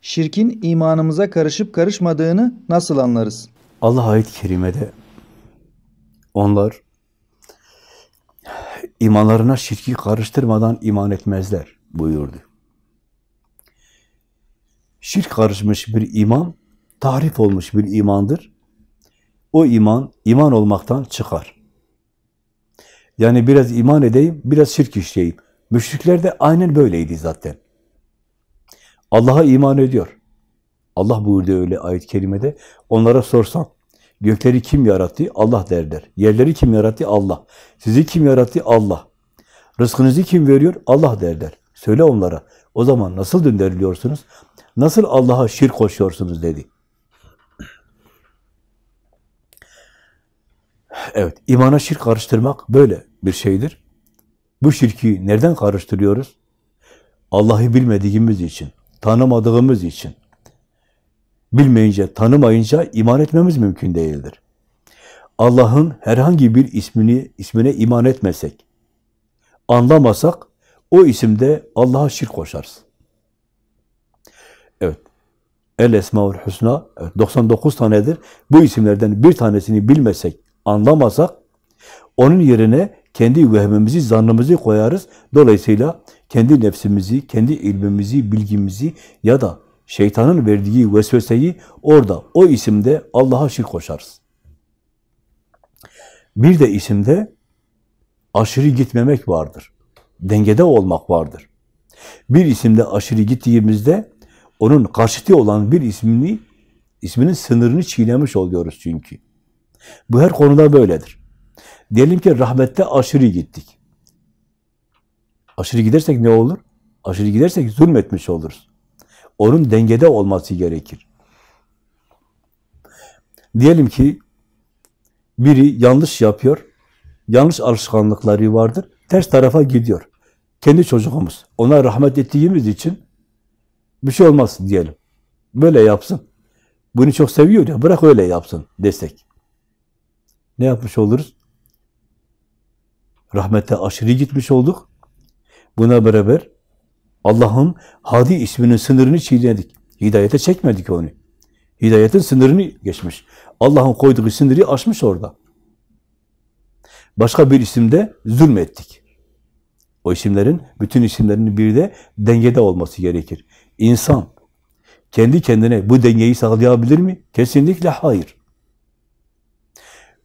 şirkin imanımıza karışıp karışmadığını nasıl anlarız? Allah ayet-i kerimede onlar imanlarına şirki karıştırmadan iman etmezler buyurdu. Şirk karışmış bir iman, tarif olmuş bir imandır. O iman, iman olmaktan çıkar. Yani biraz iman edeyim, biraz şirk işleyeyim. Müşrikler de aynen böyleydi zaten. Allah'a iman ediyor. Allah buyurdu öyle ayet-i kerimede. Onlara sorsan, gökleri kim yarattı? Allah derler. Yerleri kim yarattı? Allah. Sizi kim yarattı? Allah. Rızkınızı kim veriyor? Allah derler. Söyle onlara. O zaman nasıl döndürülüyorsunuz? Nasıl Allah'a şirk koşuyorsunuz dedi. Evet, imana şirk karıştırmak böyle bir şeydir. Bu şirki nereden karıştırıyoruz? Allah'ı bilmediğimiz için, tanımadığımız için. Bilmeyince, tanımayınca iman etmemiz mümkün değildir. Allah'ın herhangi bir ismini ismine iman etmesek, anlamasak o isimde Allah'a şirk koşarız. Evet. El Esmaül Hüsna 99 tanedir. Bu isimlerden bir tanesini bilmesek, anlamasak onun yerine kendi vehmimizi, zannımızı koyarız. Dolayısıyla kendi nefsimizi, kendi ilmimizi, bilgimizi ya da şeytanın verdiği vesveseyi orada, o isimde Allah'a şirk koşarız. Bir de isimde aşırı gitmemek vardır. Dengede olmak vardır. Bir isimde aşırı gittiğimizde onun karşıtı olan bir ismini, isminin sınırını çiğnemiş oluyoruz çünkü. Bu her konuda böyledir. Diyelim ki rahmette aşırı gittik. Aşırı gidersek ne olur? Aşırı gidersek zulmetmiş oluruz. Onun dengede olması gerekir. Diyelim ki biri yanlış yapıyor, yanlış alışkanlıkları vardır, ters tarafa gidiyor. Kendi çocuğumuz, ona rahmet ettiğimiz için bir şey olmaz diyelim. Böyle yapsın. Bunu çok seviyor ya, bırak öyle yapsın desek. Ne yapmış oluruz? Rahmete aşırı gitmiş olduk. Buna beraber Allah'ın Hadi isminin sınırını çiğnedik. Hidayete çekmedik onu. Hidayetin sınırını geçmiş. Allah'ın koyduğu sınırı aşmış orada. Başka bir isimde zulmettik. O isimlerin, bütün isimlerin bir de dengede olması gerekir. İnsan kendi kendine bu dengeyi sağlayabilir mi? Kesinlikle hayır.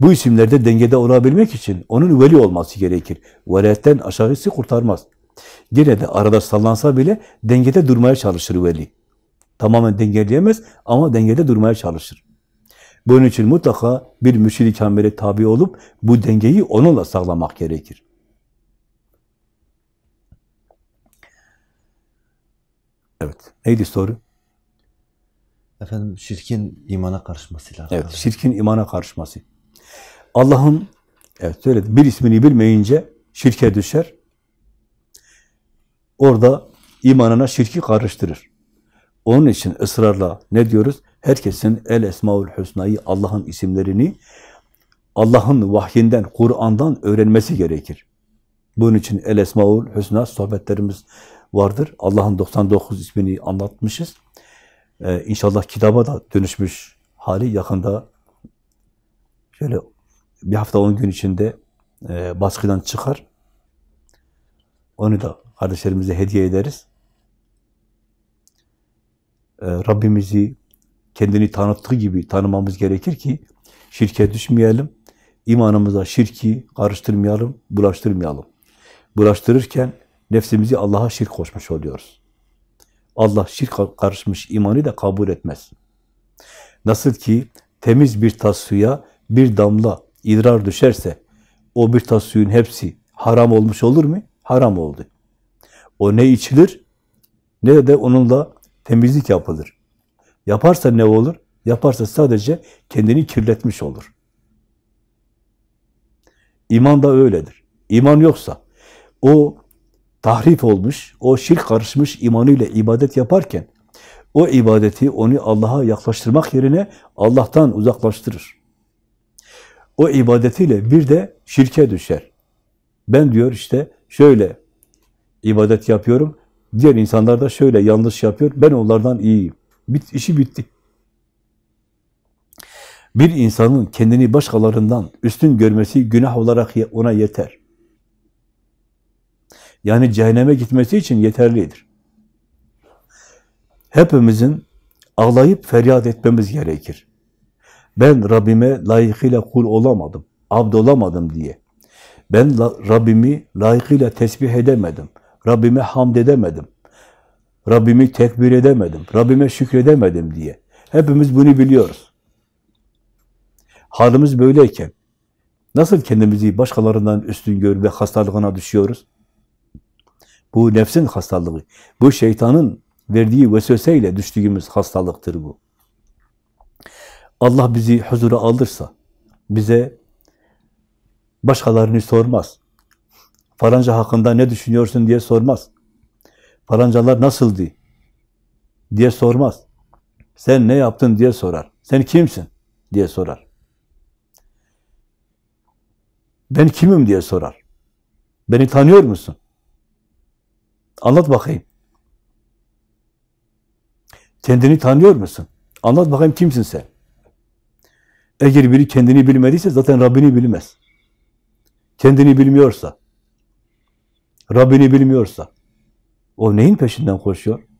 Bu isimlerde dengede olabilmek için onun veli olması gerekir. Veliyetten aşağısı kurtarmaz. Gene de arada sallansa bile dengede durmaya çalışır veli. Tamamen dengeleyemez ama dengede durmaya çalışır. Bunun için mutlaka bir müşid-i kamile tabi olup bu dengeyi onunla sağlamak gerekir. Evet. Neydi soru? Efendim şirkin imana karışmasıyla Evet, şirkin imana karışması. Allah'ın evet söyledi bir ismini bilmeyince şirke düşer. Orada imanına şirki karıştırır. Onun için ısrarla ne diyoruz? Herkesin el esmaül hüsnayı Allah'ın isimlerini Allah'ın vahyinden, Kur'an'dan öğrenmesi gerekir. Bunun için El Esmaul Hüsna sohbetlerimiz vardır. Allah'ın 99 ismini anlatmışız. Ee, inşallah kitaba da dönüşmüş hali yakında şöyle bir hafta on gün içinde e, baskıdan çıkar. Onu da kardeşlerimize hediye ederiz. E, Rabbimizi kendini tanıttığı gibi tanımamız gerekir ki şirke düşmeyelim. İmanımıza şirki karıştırmayalım, bulaştırmayalım. Bulaştırırken nefsimizi Allah'a şirk koşmuş oluyoruz. Allah şirk karışmış imanı da kabul etmez. Nasıl ki temiz bir tas suya bir damla idrar düşerse o bir tas suyun hepsi haram olmuş olur mu? Haram oldu. O ne içilir ne de onunla temizlik yapılır. Yaparsa ne olur? Yaparsa sadece kendini kirletmiş olur. İman da öyledir. İman yoksa o tahrif olmuş, o şirk karışmış imanıyla ibadet yaparken o ibadeti onu Allah'a yaklaştırmak yerine Allah'tan uzaklaştırır o ibadetiyle bir de şirke düşer. Ben diyor işte şöyle ibadet yapıyorum, diğer insanlar da şöyle yanlış yapıyor, ben onlardan iyiyim. Bit, işi bitti. Bir insanın kendini başkalarından üstün görmesi günah olarak ona yeter. Yani cehenneme gitmesi için yeterlidir. Hepimizin ağlayıp feryat etmemiz gerekir. Ben Rabbime layıkıyla kul olamadım, abd olamadım diye. Ben Rabbimi layıkıyla tesbih edemedim. Rabbime hamd edemedim. Rabbimi tekbir edemedim. Rabbime şükredemedim diye. Hepimiz bunu biliyoruz. Halimiz böyleyken nasıl kendimizi başkalarından üstün gör ve hastalığına düşüyoruz? Bu nefsin hastalığı. Bu şeytanın verdiği vesveseyle düştüğümüz hastalıktır bu. Allah bizi huzura alırsa, bize başkalarını sormaz. Falanca hakkında ne düşünüyorsun diye sormaz. Falancalar nasıldı diye sormaz. Sen ne yaptın diye sorar. Sen kimsin diye sorar. Ben kimim diye sorar. Beni tanıyor musun? Anlat bakayım. Kendini tanıyor musun? Anlat bakayım kimsin sen? Eğer biri kendini bilmediyse zaten Rabbini bilmez. Kendini bilmiyorsa, Rabbini bilmiyorsa, o neyin peşinden koşuyor?